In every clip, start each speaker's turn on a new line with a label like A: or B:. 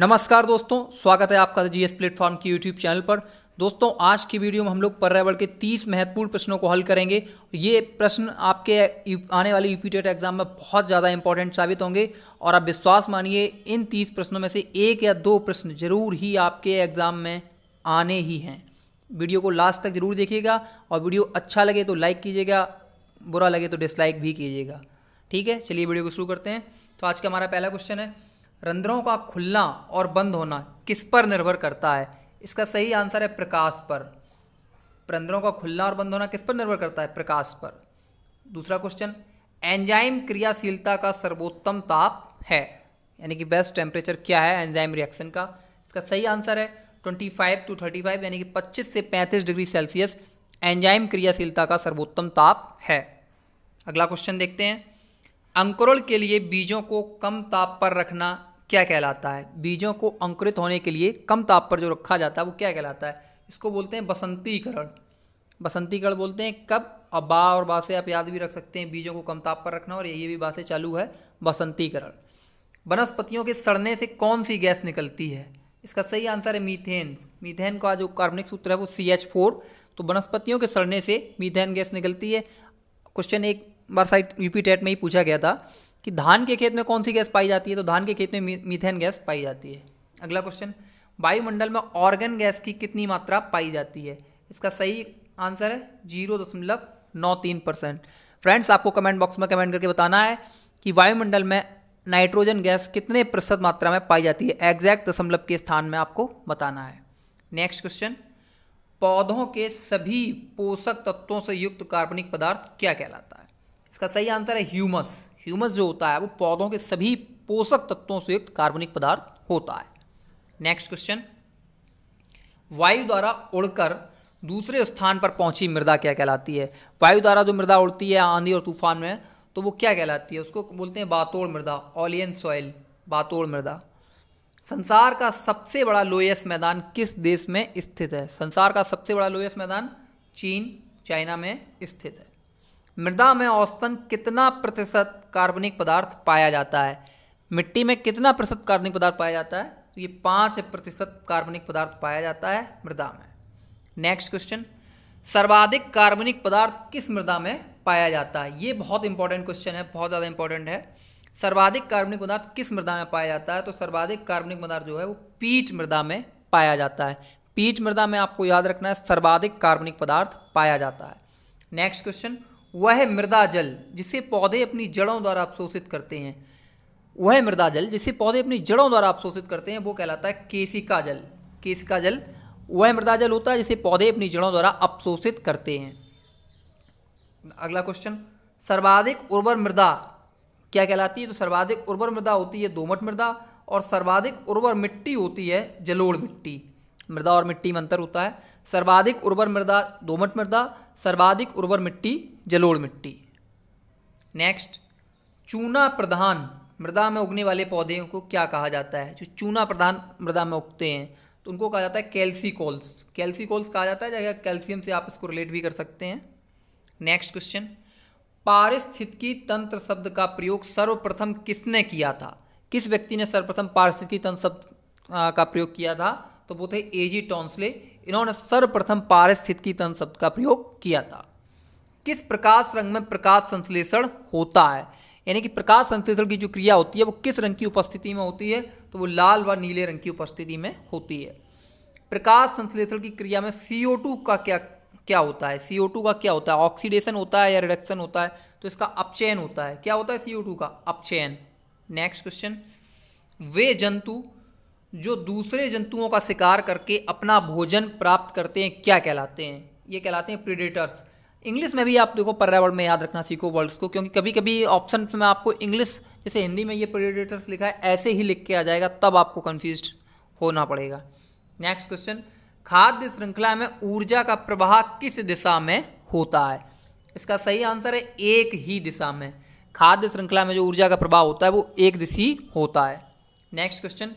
A: नमस्कार दोस्तों स्वागत है आपका जीएस प्लेटफॉर्म की यूट्यूब चैनल पर दोस्तों आज की वीडियो में हम लोग पर्यावरण के 30 महत्वपूर्ण प्रश्नों को हल करेंगे ये प्रश्न आपके आने वाले यूपी टेट एग्जाम में बहुत ज़्यादा इंपॉर्टेंट साबित होंगे और आप विश्वास मानिए इन 30 प्रश्नों में से एक या दो प्रश्न जरूर ही आपके एग्जाम में आने ही हैं वीडियो को लास्ट तक जरूर देखिएगा और वीडियो अच्छा लगे तो लाइक कीजिएगा बुरा लगे तो डिसलाइक भी कीजिएगा ठीक है चलिए वीडियो को शुरू करते हैं तो आज का हमारा पहला क्वेश्चन है रंध्रों का खुलना और बंद होना किस पर निर्भर करता है इसका सही आंसर है प्रकाश पर रंध्रों का खुलना और बंद होना किस पर निर्भर करता है प्रकाश पर दूसरा क्वेश्चन एंजाइम क्रियाशीलता का सर्वोत्तम ताप है यानी कि बेस्ट टेम्परेचर क्या है एंजाइम रिएक्शन का इसका सही आंसर है 25 टू 35 यानी कि 25 से 35 डिग्री सेल्सियस एंजाइम क्रियाशीलता का सर्वोत्तम ताप है अगला क्वेश्चन देखते हैं अंकुरण के लिए बीजों को कम ताप पर रखना क्या कहलाता है बीजों को अंकुरित होने के लिए कम ताप पर जो रखा जाता है वो क्या कहलाता है इसको बोलते हैं बसंतीकरण बसंतीकरण बोलते हैं कब अब बा और बासे आप याद भी रख सकते हैं बीजों को कम ताप पर रखना और ये भी बासे चालू है बसंतीकरण वनस्पतियों के सड़ने से कौन सी गैस निकलती है इसका सही आंसर है मीथेन मीथेन का जो कार्बनिक सूत्र है वो सी एच फोर तो वनस्पतियों के सड़ने से मीथेन गैस निकलती है क्वेश्चन एक बार साइड यूपी टेट में ही पूछा गया था कि धान के खेत में कौन सी गैस पाई जाती है तो धान के खेत में मीथेन गैस पाई जाती है अगला क्वेश्चन वायुमंडल में ऑर्गन गैस की कितनी मात्रा पाई जाती है इसका सही आंसर है जीरो दशमलव नौ तीन परसेंट फ्रेंड्स आपको कमेंट बॉक्स में कमेंट करके बताना है कि वायुमंडल में नाइट्रोजन गैस कितने प्रतिशत मात्रा में पाई जाती है एग्जैक्ट दशमलव के स्थान में आपको बताना है नेक्स्ट क्वेश्चन पौधों के सभी पोषक तत्वों से युक्त कार्बनिक पदार्थ क्या कहलाता है इसका सही आंसर है ह्यूमस ह्यूमस जो होता है वो पौधों के सभी पोषक तत्वों से युक्त कार्बनिक पदार्थ होता है नेक्स्ट क्वेश्चन वायु द्वारा उड़कर दूसरे स्थान पर पहुंची मृदा क्या कहलाती है वायु द्वारा जो मृदा उड़ती है आंधी और तूफान में तो वो क्या कहलाती है उसको बोलते हैं बातोड़ मृदा ऑलियन सॉइल बातोड़ मृदा संसार का सबसे बड़ा लोयस मैदान किस देश में स्थित है संसार का सबसे बड़ा लोयस मैदान चीन चाइना में स्थित है मृदा में औसतन कितना प्रतिशत कार्बनिक पदार्थ पाया जाता है मिट्टी में कितना प्रतिशत कार्बनिक पदार्थ पाया जाता है तो ये पाँच प्रतिशत कार्बनिक पदार्थ पाया जाता है मृदा में नेक्स्ट क्वेश्चन सर्वाधिक कार्बनिक पदार्थ किस मृदा में पाया जाता है ये बहुत इंपॉर्टेंट क्वेश्चन है बहुत ज़्यादा इंपॉर्टेंट है सर्वाधिक कार्बनिक पदार्थ किस मृदा में पाया जाता है तो सर्वाधिक कार्बनिक पदार्थ जो है वो पीट मृदा में पाया जाता है पीट मृदा में आपको याद रखना है सर्वाधिक कार्बनिक पदार्थ पाया जाता है नेक्स्ट क्वेश्चन वह मृदा जल जिसे पौधे अपनी जड़ों द्वारा अवशोषित करते हैं वह मृदा जल जिसे पौधे अपनी जड़ों द्वारा अवशोषित करते हैं वो कहलाता है केसिका जल केसिका जल वह मृदा जल होता है जिसे पौधे अपनी जड़ों द्वारा अवशोषित करते हैं अगला क्वेश्चन सर्वाधिक उर्वर मृदा क्या कहलाती है तो सर्वाधिक उर्वर मृदा होती है दोमट मृदा और सर्वाधिक उर्वर मिट्टी होती है जलोड़ मिट्टी मृदा और मिट्टी में अंतर होता है सर्वाधिक उर्वर मृदा दोमट मृदा सर्वाधिक उर्वर मिट्टी जलोढ़ मिट्टी नेक्स्ट चूना प्रधान मृदा में उगने वाले पौधे को क्या कहा जाता है जो चूना प्रधान मृदा में उगते हैं तो उनको कहा जाता है कैल्सिकोल्स कैल्सिकोल्स कहा जाता है जैसे कैल्शियम से आप इसको रिलेट भी कर सकते हैं नेक्स्ट क्वेश्चन पारिस्थितिकी तंत्र शब्द का प्रयोग सर्वप्रथम किसने किया था किस व्यक्ति ने सर्वप्रथम पारिस्थितिकी तंत्र शब्द का प्रयोग किया था तो वो थे एजी टॉन्सले इन्होंने सर्वप्रथम पारिस्थितिकी तंत्र शब्द का प्रयोग किया था किस प्रकाश रंग में प्रकाश संश्लेषण होता है यानी कि प्रकाश संश्लेषण की जो क्रिया होती है वो किस रंग की उपस्थिति में होती है तो वो लाल व नीले रंग की उपस्थिति में होती है प्रकाश संश्लेषण की क्रिया में सी का क्या क्या होता है सी का क्या होता है ऑक्सीडेशन होता है या रिडक्शन होता है तो इसका अपचयन होता है क्या होता है सी का अपचयन नेक्स्ट क्वेश्चन वे जंतु जो दूसरे जंतुओं का शिकार करके अपना भोजन प्राप्त करते हैं क्या कहलाते हैं ये कहलाते हैं प्रीडेटर्स इंग्लिश में भी आप देखो पर्यावरण में याद रखना सीखो वर्ड्स को क्योंकि कभी कभी ऑप्शन में आपको इंग्लिश जैसे हिंदी में ये प्रीडेटर्स लिखा है ऐसे ही लिख के आ जाएगा तब आपको कन्फ्यूज होना पड़ेगा नेक्स्ट क्वेश्चन खाद्य श्रृंखला में ऊर्जा का प्रवाह किस दिशा में होता है इसका सही आंसर है एक ही दिशा में खाद्य श्रृंखला में जो ऊर्जा का प्रभाव होता है वो एक दिशी होता है नेक्स्ट क्वेश्चन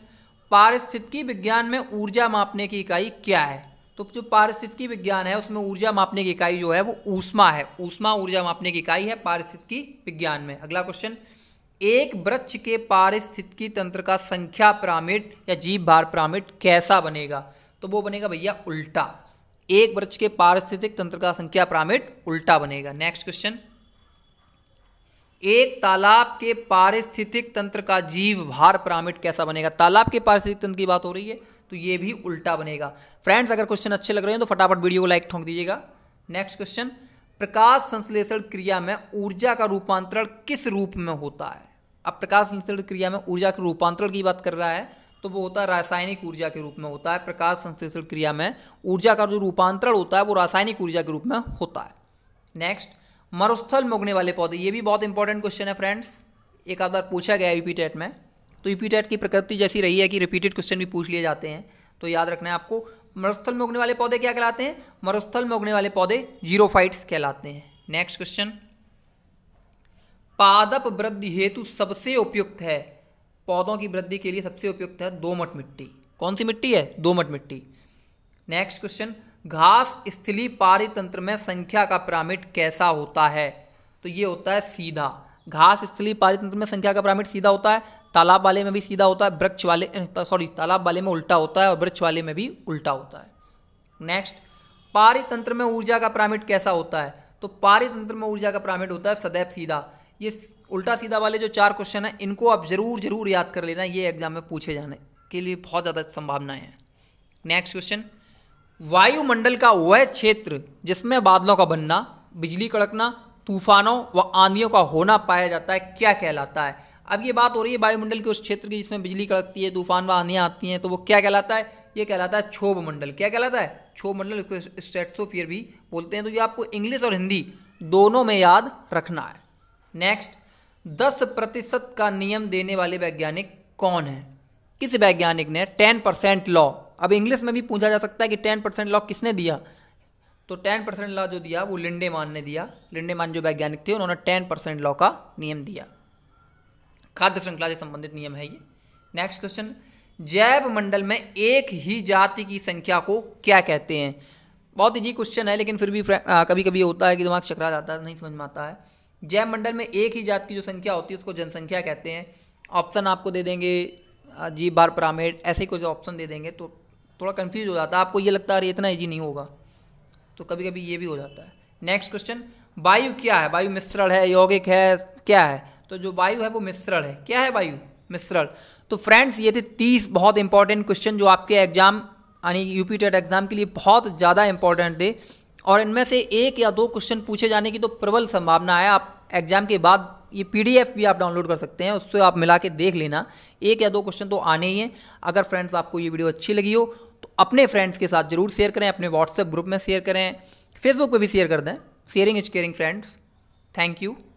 A: पारिस्थितिकी विज्ञान में ऊर्जा मापने की इकाई क्या है तो जो पारिस्थितिकी विज्ञान है उसमें ऊर्जा मापने की इकाई जो है वो ऊष्मा है ऊष्मा ऊर्जा मापने की इकाई है पारिस्थितिकी विज्ञान में अगला क्वेश्चन एक वृक्ष के पारिस्थितिकी तंत्र का संख्या पिरामिड या जीव भार पिरामिड कैसा बनेगा तो वो बनेगा भैया उल्टा एक वृक्ष के पारिस्थितिक तंत्र का संख्या पिरामिड उल्टा बनेगा नेक्स्ट क्वेश्चन एक तालाब के पारिस्थितिक तंत्र का जीव भार पिरामिड कैसा बनेगा तालाब के पारिस्थितिक तंत्र की बात हो रही है तो ये भी उल्टा बनेगा फ्रेंड्स अगर क्वेश्चन अच्छे लग रहे हैं तो फटाफट वीडियो को लाइक ठोंक दीजिएगा नेक्स्ट क्वेश्चन प्रकाश संश्लेषण क्रिया में ऊर्जा का रूपांतरण किस रूप में होता है अब प्रकाश संश्लेषण क्रिया में ऊर्जा के रूपांतरण की बात कर रहा है तो वो होता है रासायनिक ऊर्जा के रूप में होता है प्रकाश संश्लेषण क्रिया में ऊर्जा का जो रूपांतरण होता है वो रासायनिक ऊर्जा के रूप में होता है नेक्स्ट मरुस्थल में उगने वाले पौधे ये भी बहुत इंपॉर्टेंट क्वेश्चन है फ्रेंड्स एक आध बार पूछा गया यूपी टेट e में तो यूपी e टेट की प्रकृति जैसी रही है कि रिपीटेड क्वेश्चन भी पूछ लिए जाते हैं तो याद रखना है आपको मरुस्थल में उगने वाले पौधे क्या कहलाते हैं मरुस्थल में उगने वाले पौधे जीरोफाइट्स कहलाते हैं नेक्स्ट क्वेश्चन पादप वृद्धि हेतु सबसे उपयुक्त है पौधों की वृद्धि के लिए सबसे उपयुक्त है दोमट मिट्टी कौन सी मिट्टी है दोमट मिट्टी नेक्स्ट क्वेश्चन घास स्थली पारितंत्र में संख्या का पिरामिड कैसा होता है तो ये होता है सीधा घास स्थली पारितंत्र में संख्या का पिरामिड सीधा होता है तालाब वाले में भी सीधा होता है वृक्ष वाले सॉरी तालाब वाले में उल्टा होता है और वृक्ष वाले में भी उल्टा होता है नेक्स्ट पारितंत्र में ऊर्जा का पिरामिड कैसा होता है तो पारितंत्र में ऊर्जा का पिरामिड होता है सदैव सीधा ये उल्टा सीधा वाले जो चार क्वेश्चन हैं इनको आप ज़रूर ज़रूर याद कर लेना ये एग्जाम में पूछे जाने के लिए बहुत ज़्यादा संभावनाएं हैं नेक्स्ट क्वेश्चन वायुमंडल का वह क्षेत्र जिसमें बादलों का बनना बिजली कड़कना तूफानों व आंधियों का होना पाया जाता है क्या कहलाता है अब ये बात हो रही है वायुमंडल के उस क्षेत्र की जिसमें बिजली कड़कती है तूफान व आंधियाँ आती हैं तो वो क्या कहलाता है ये कहलाता है क्षोभ मंडल क्या कहलाता है क्षोभ मंडल इसको स्टेट्सोफियर भी बोलते हैं तो ये आपको इंग्लिश और हिंदी दोनों में याद रखना है नेक्स्ट दस प्रतिशत का नियम देने वाले वैज्ञानिक कौन है किस वैज्ञानिक ने टेन परसेंट लॉ अब इंग्लिश में भी पूछा जा सकता है कि टेन परसेंट लॉ किसने दिया तो टेन परसेंट लॉ जो दिया वो लिंडेमान ने दिया लिंडेमान जो वैज्ञानिक थे उन्होंने टेन परसेंट लॉ का नियम दिया खाद्य श्रृंखला से संबंधित नियम है ये नेक्स्ट क्वेश्चन जैव मंडल में एक ही जाति की संख्या को क्या कहते हैं बहुत ही क्वेश्चन है लेकिन फिर भी आ, कभी कभी होता है कि दिमाग चकरा जाता है नहीं समझ में आता है जैव मंडल में एक ही जाति की जो संख्या होती है उसको जनसंख्या कहते हैं ऑप्शन आपको दे देंगे जी बार प्रामेड ऐसे ही कुछ ऑप्शन दे देंगे तो थोड़ा कन्फ्यूज हो जाता है आपको ये लगता है अरे इतना ईजी नहीं होगा तो कभी कभी ये भी हो जाता है नेक्स्ट क्वेश्चन वायु क्या है वायु मिश्रण है यौगिक है क्या है तो जो वायु है वो मिश्रण है क्या है वायु मिश्रण तो फ्रेंड्स ये थे तीस बहुत इंपॉर्टेंट क्वेश्चन जो आपके एग्जाम यानी यूपी टेट एग्जाम के लिए बहुत ज़्यादा इंपॉर्टेंट थे और इनमें से एक या दो क्वेश्चन पूछे जाने की तो प्रबल संभावना है आप एग्जाम के बाद ये पी भी आप डाउनलोड कर सकते हैं उससे आप मिला के देख लेना एक या दो क्वेश्चन तो आने ही हैं अगर फ्रेंड्स आपको ये वीडियो अच्छी लगी हो तो अपने फ्रेंड्स के साथ ज़रूर शेयर करें अपने व्हाट्सएप ग्रुप में शेयर करें फेसबुक पर भी शेयर कर दें sharing is caring friends thank you